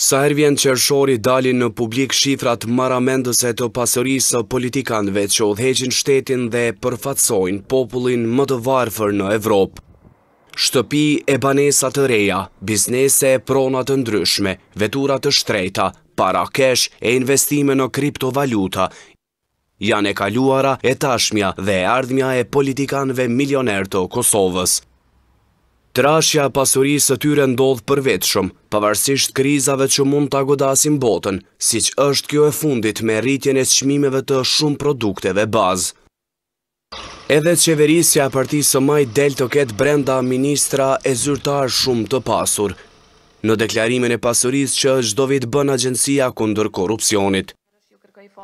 Sa ervjen qërëshori dalin në publik shifrat maramendëse të pasërisë politikanëve që odheqin shtetin dhe përfatsojnë popullin më të varëfër në Evropë. Shtëpi e banesat të reja, biznese e pronat të ndryshme, veturat të shtrejta, para kesh e investime në kriptovaluta, janë e kaluara e tashmja dhe ardhmja e politikanëve milioner të Kosovës. Trashja pasurisë të tyre ndodhë për vetë shumë, pavarësisht krizave që mund të agodasim botën, si që është kjo e fundit me rritjen e qmimeve të shumë produkteve bazë. Edhe qeverisja parti së maj del të ketë brenda ministra e zyrtar shumë të pasur, në deklarimin e pasurisë që është dovit bën agjensia kundër korupcionit.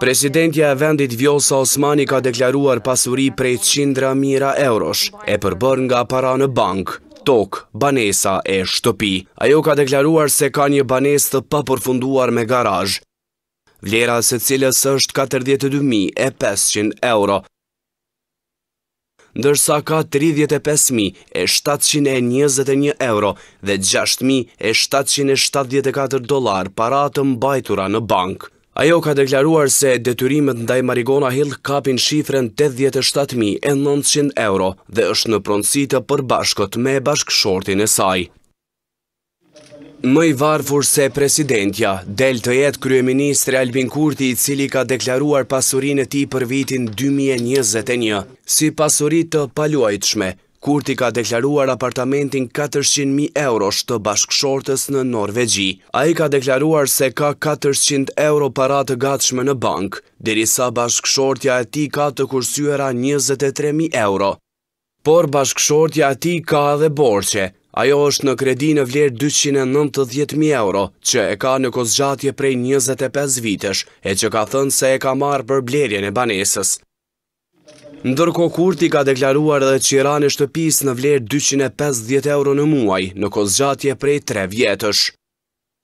Presidentja e vendit Vjosa Osmani ka deklaruar pasuri prej 100.000 eurosh e përbër nga para në bankë. Tok, banesa e shtëpi. Ajo ka deklaruar se ka një banestë përfunduar me garaj. Vlera se cilës është 42.500 euro. Ndërsa ka 35.721 euro dhe 6.774 dolar paratë mbajtura në bankë. Ajo ka deklaruar se detyrimet ndaj Marigona Hill kapin shifren 87.900 euro dhe është në pronsitë për bashkët me bashkëshortin e saj. Mëj varfur se presidentja, del të jetë kryeministri Albin Kurti i cili ka deklaruar pasurin e ti për vitin 2021, si pasurit të paluajtshme, Kurti ka deklaruar apartamentin 400.000 euro shtë bashkëshortës në Norvegji. A i ka deklaruar se ka 400 euro paratë gatshme në bank, dirisa bashkëshortja e ti ka të kursyera 23.000 euro. Por bashkëshortja e ti ka edhe borqe, ajo është në kredi në vlerë 290.000 euro, që e ka në kozgjatje prej 25 vitesh, e që ka thënë se e ka marë për blerje në banesës. Ndërko Kurti ka deklaruar dhe qiran e shtëpis në vlerë 250 euro në muaj, në kozgjatje prej 3 vjetësh.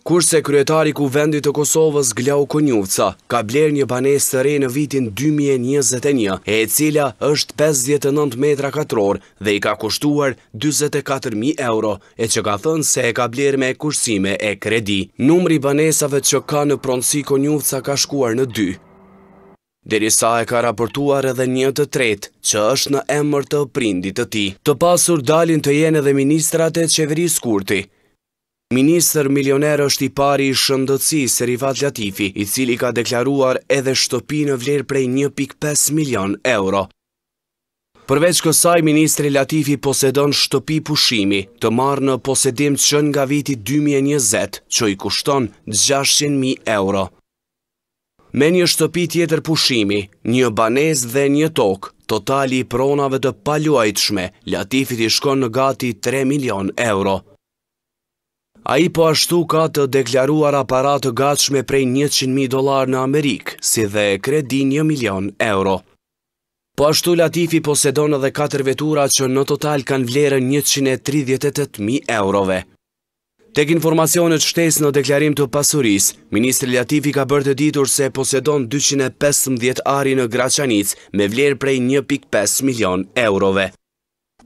Kurse kryetari ku vendit të Kosovës Glau Konjuvca ka bler një banes të re në vitin 2021, e cila është 59 metra katror dhe i ka kushtuar 24.000 euro, e që ka thënë se e ka bler me kushtime e kredi. Numri banesave që ka në pronsi Konjuvca ka shkuar në 2. Derisa e ka raportuar edhe një të tretë, që është në emër të prindit të ti. Të pasur dalin të jene dhe ministrat e qeveris kurti. Minister milioner është i pari i shëndëtësi se Latifi, i cili ka deklaruar edhe shtëpi në vlerë prej 1.5 milion euro. Përveç kësaj, Ministri Latifi posedon shtëpi pushimi, të marë në posedim që nga viti 2020, që i kushton 600.000 euro me një shtëpi tjetër pushimi, një banez dhe një tokë, totali i pronave të paluajtshme, latifit i shkon në gati 3 milion euro. A i po ashtu ka të deklaruar aparatë gatshme prej 100.000 dolar në Amerikë, si dhe kredi 1 milion euro. Po ashtu Latifi posedon edhe 4 vetura që në total kanë vlerën 138.000 eurove. Tek informacionet shtes në deklarim të pasuris, Ministrë Ljativi ka bërë të ditur se posedon 215 ari në Graçanic me vlerë prej 1.5 milion eurove.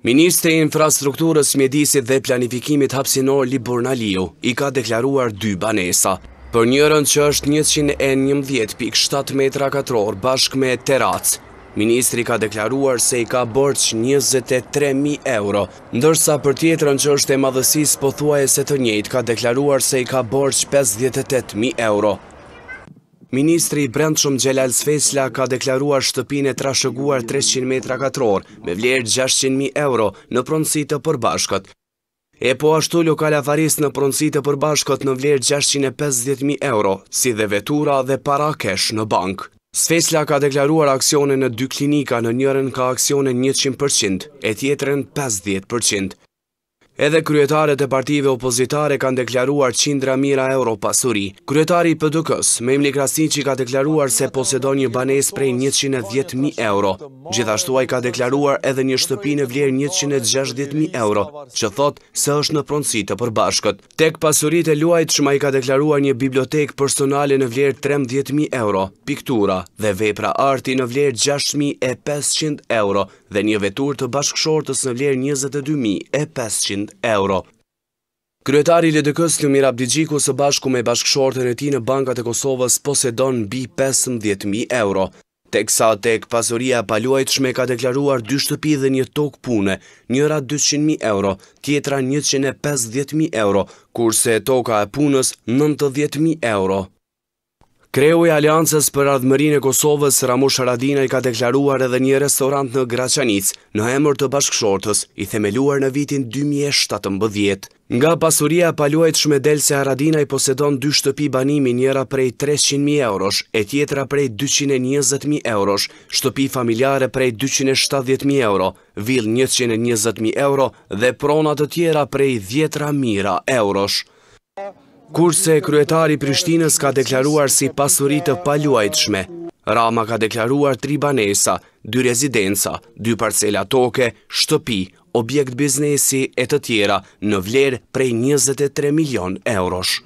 Ministrë i Infrastrukturës Mjedisit dhe Planifikimit Hapsinor Libor Naliu i ka deklaruar dy banesa. Për njërën që është 111.7 metra katror bashk me terac, Ministri ka deklaruar se i ka borç 23.000 euro, ndërsa për tjetër në që është e madhësis po e se të njëjt ka deklaruar se i ka borç 58.000 euro. Ministri i brendëshëm Gjelal Svesla ka deklaruar shtëpine trashëguar 300 metra katror me vlerë 600.000 euro në pronsi të përbashkët. E po ashtu lokala varis në pronsi të përbashkët në vlerë 650.000 euro, si dhe vetura dhe para kesh në bankë. Svesla ka deklaruar aksione në dy klinika në njërën ka aksione 100%, e tjetërën 50%. Edhe kryetarët e partive opozitare kanë deklaruar qindra mira euro pasuri. Kryetari pëdukës, Memli Krasici, ka deklaruar se posedon një banes prej 110.000 euro. Gjithashtuaj ka deklaruar edhe një shtëpi në vlerë 160.000 euro, që thot se është në pronsi të përbashkët. Tek pasurit e luajt shma i ka deklaruar një bibliotek personale në vlerë 13.000 euro, piktura dhe vepra arti në vlerë 6.500 euro dhe një vetur të bashkëshortës në vlerë 22.500 euro euro. Kryetari Ledekës Lumir Abdijgjiku së bashku me bashkëshorten e ti në bankat e Kosovës posedon bi 15.000 euro. Tek sa tek pasoria paluajt shme ka deklaruar 2 shtëpi dhe një tokë pune, njëra 200.000 euro, tjetra 150.000 euro, kurse toka e punës 90.000 euro. Kreu i Aliancës për Ardhmërinë e Kosovës Ramush Sharadina i ka deklaruar edhe një restorant në Graçanic, në emër të bashkëshortës, i themeluar në vitin 2017. Nga pasuria paluajt shmedel del se Aradina i posedon dy shtëpi banimi njëra prej 300.000 eurosh e tjetra prej 220.000 eurosh, shtëpi familjare prej 270.000 euro, vill 120.000 euro dhe pronat të tjera prej 10.000 eurosh. Kurse kryetari Prishtinës ka deklaruar si pasurit të paluajtëshme. Rama ka deklaruar tri banesa, dy rezidenca, dy parcela toke, shtëpi, objekt biznesi e të tjera në vlerë prej 23 milion eurosh.